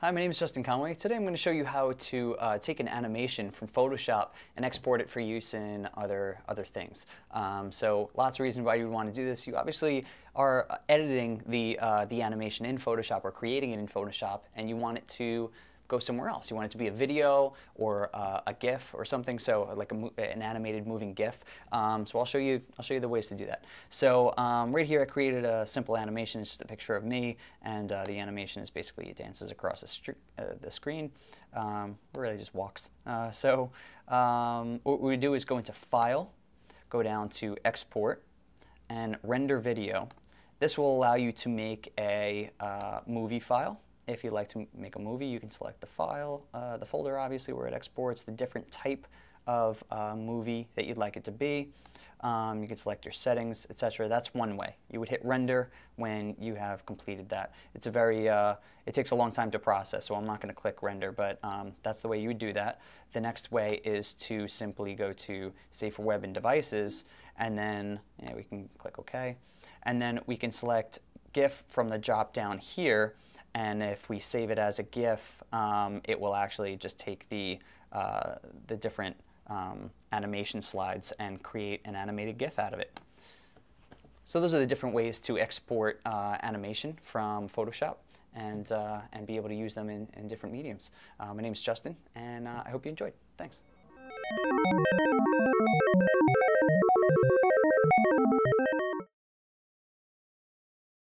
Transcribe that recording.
Hi, my name is Justin Conway. Today I'm going to show you how to uh, take an animation from Photoshop and export it for use in other, other things. Um, so lots of reasons why you would want to do this. You obviously are uh, editing the, uh, the animation in Photoshop or creating it in Photoshop and you want it to go somewhere else. You want it to be a video or uh, a GIF or something, so uh, like a, an animated moving GIF. Um, so I'll show you I'll show you the ways to do that. So um, right here I created a simple animation, it's just a picture of me, and uh, the animation is basically it dances across the, uh, the screen. Um, really just walks. Uh, so um, what we do is go into File, go down to Export, and Render Video. This will allow you to make a uh, movie file if you'd like to make a movie, you can select the file, uh, the folder obviously where it exports, the different type of uh, movie that you'd like it to be. Um, you can select your settings, etc. That's one way. You would hit render when you have completed that. It's a very, uh, it takes a long time to process, so I'm not going to click render, but um, that's the way you would do that. The next way is to simply go to Safe Web and Devices, and then yeah, we can click OK. And then we can select GIF from the drop down here, and if we save it as a GIF, um, it will actually just take the, uh, the different um, animation slides and create an animated GIF out of it. So those are the different ways to export uh, animation from Photoshop and, uh, and be able to use them in, in different mediums. Uh, my name is Justin, and uh, I hope you enjoyed. Thanks.